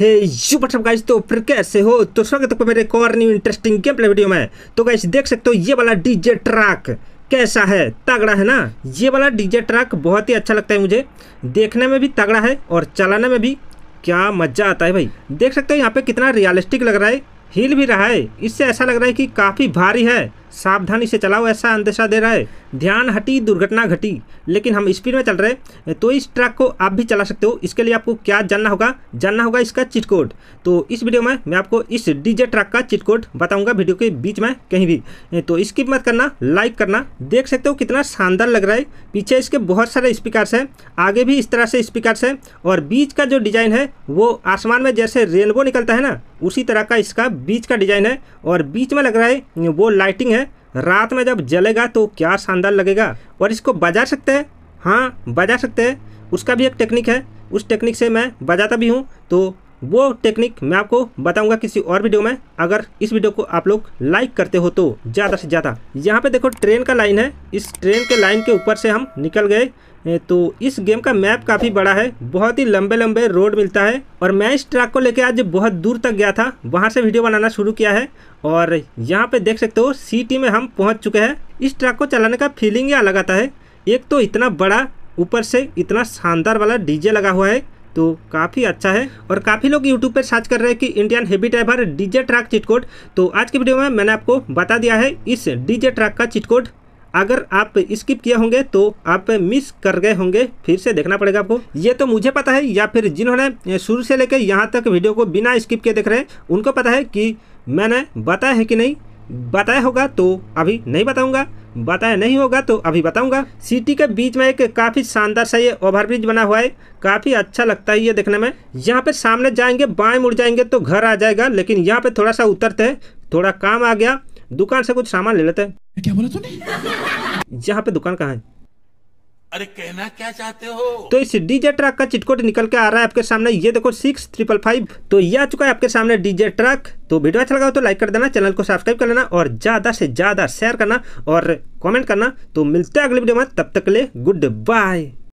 hey you button guys तो फिर कैसे हो तो स्वागत है मेरे एक और new interesting game play video में तो गाइस देख सकते हो ये वाला डीजे ट्रैक कैसा है तगड़ा है ना ये वाला डीजे ट्रैक बहुत ही अच्छा लगता है मुझे देखने में भी तगड़ा है और चलाने में भी क्या मज़ा आता है भाई देख सकते हो यहाँ पे कितना रियलिस्टिक लग रहा है हिल भी रहा है इससे ऐसा लग रहा है कि काफ़ी भारी है सावधानी से चलाओ ऐसा अंदेशा दे रहा है ध्यान हटी दुर्घटना घटी लेकिन हम स्पीड में चल रहे तो इस ट्रक को आप भी चला सकते हो इसके लिए आपको क्या जानना होगा जानना होगा इसका चिट कोड तो इस वीडियो में मैं आपको इस डीजे ट्रक का चिट कोड बताऊंगा वीडियो के बीच में कहीं भी तो स्किप मत करना लाइक करना देख सकते हो कितना शानदार लग रहा है पीछे इसके बहुत सारे स्पीकर है आगे भी इस तरह से स्पीकर है और बीच का जो डिज़ाइन है वो आसमान में जैसे रेनबो निकलता है ना उसी तरह का इसका बीच का डिज़ाइन है और बीच में लग रहा है वो लाइटिंग है रात में जब जलेगा तो क्या शानदार लगेगा और इसको बजा सकते हैं हाँ बजा सकते हैं उसका भी एक टेक्निक है उस टेक्निक से मैं बजाता भी हूँ तो वो टेक्निक मैं आपको बताऊंगा किसी और वीडियो में अगर इस वीडियो को आप लोग लाइक करते हो तो ज़्यादा से ज़्यादा यहाँ पे देखो ट्रेन का लाइन है इस ट्रेन के लाइन के ऊपर से हम निकल गए तो इस गेम का मैप काफ़ी बड़ा है बहुत ही लंबे लंबे रोड मिलता है और मैं इस ट्रैक को लेकर आज बहुत दूर तक गया था वहाँ से वीडियो बनाना शुरू किया है और यहाँ पे देख सकते हो सिटी में हम पहुँच चुके हैं इस ट्रैक को चलाने का फीलिंग ही अलग आता है एक तो इतना बड़ा ऊपर से इतना शानदार वाला डीजे लगा हुआ है तो काफ़ी अच्छा है और काफ़ी लोग यूट्यूब पर सर्च कर रहे हैं कि Indian heavy driver DJ truck cheat code तो आज की वीडियो में मैंने आपको बता दिया है इस डीजे ट्रैक का चिटकोट अगर आप स्किप किए होंगे तो आप मिस कर गए होंगे फिर से देखना पड़ेगा आपको ये तो मुझे पता है या फिर जिन्होंने शुरू से लेकर यहाँ तक वीडियो को बिना स्किप किए देख रहे हैं उनको पता है कि मैंने बताया है कि नहीं बताया होगा तो अभी नहीं बताऊँगा बताया नहीं होगा तो अभी बताऊंगा सिटी के बीच में एक काफ़ी शानदार सा ये ओवरब्रिज बना हुआ है काफ़ी अच्छा लगता है ये देखने में यहाँ पे सामने जाएंगे बाएं मुड़ जाएंगे तो घर आ जाएगा लेकिन यहाँ पे थोड़ा सा उतरते हैं थोड़ा काम आ गया दुकान से कुछ सामान ले लेते हैं क्या बोला तूने यहाँ पे दुकान कहाँ है अरे कहना क्या चाहते हो तो इस डीजे ट्रक का चिटकोट निकल के आ रहा है आपके सामने ये देखो सिक्स ट्रिपल फाइव तो ये आ चुका है आपके सामने डीजे ट्रक तो वीडियो अच्छा लगा हो तो लाइक कर देना चैनल को सब्सक्राइब कर लेना और ज़्यादा से ज़्यादा शेयर करना और कमेंट करना तो मिलते हैं अगले वीडियो में तब तक के लिए गुड बाय